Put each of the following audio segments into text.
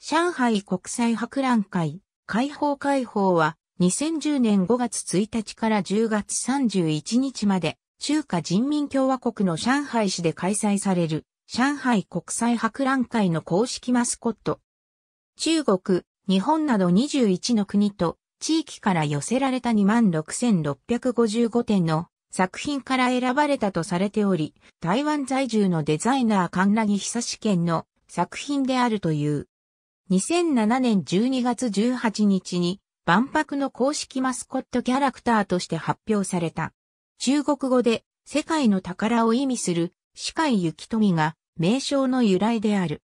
上海国際博覧会、開放開放は、2010年5月1日から10月31日まで、中華人民共和国の上海市で開催される、上海国際博覧会の公式マスコット。中国、日本など21の国と地域から寄せられた26,655点の作品から選ばれたとされており、台湾在住のデザイナー神奈木久志県の作品であるという。2007年12月18日に万博の公式マスコットキャラクターとして発表された。中国語で世界の宝を意味する四海雪富が名称の由来である。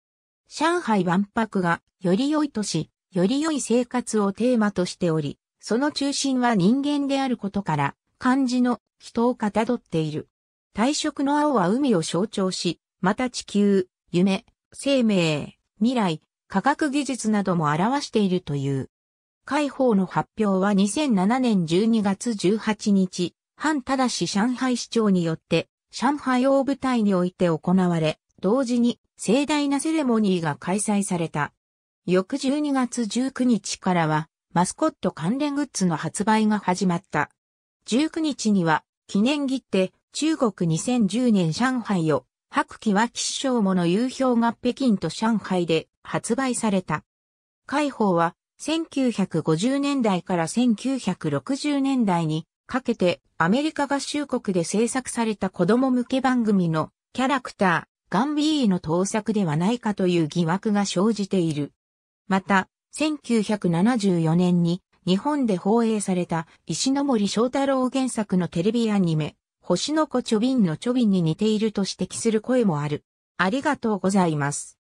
上海万博がより良い都市、より良い生活をテーマとしており、その中心は人間であることから漢字の人をかたどっている。退職の青は海を象徴し、また地球、夢、生命、未来、科学技術なども表しているという。解放の発表は2007年12月18日、反ただし上海市長によって、上海大舞台において行われ、同時に盛大なセレモニーが開催された。翌12月19日からは、マスコット関連グッズの発売が始まった。19日には、記念切手、中国2010年上海を、白旗は吉祥もの流氷が北京と上海で発売された。海宝は1950年代から1960年代にかけてアメリカ合衆国で制作された子供向け番組のキャラクター、ガンビーの盗作ではないかという疑惑が生じている。また、1974年に日本で放映された石森翔太郎原作のテレビアニメ、星の子チョビンのチョビンに似ていると指摘する声もある。ありがとうございます。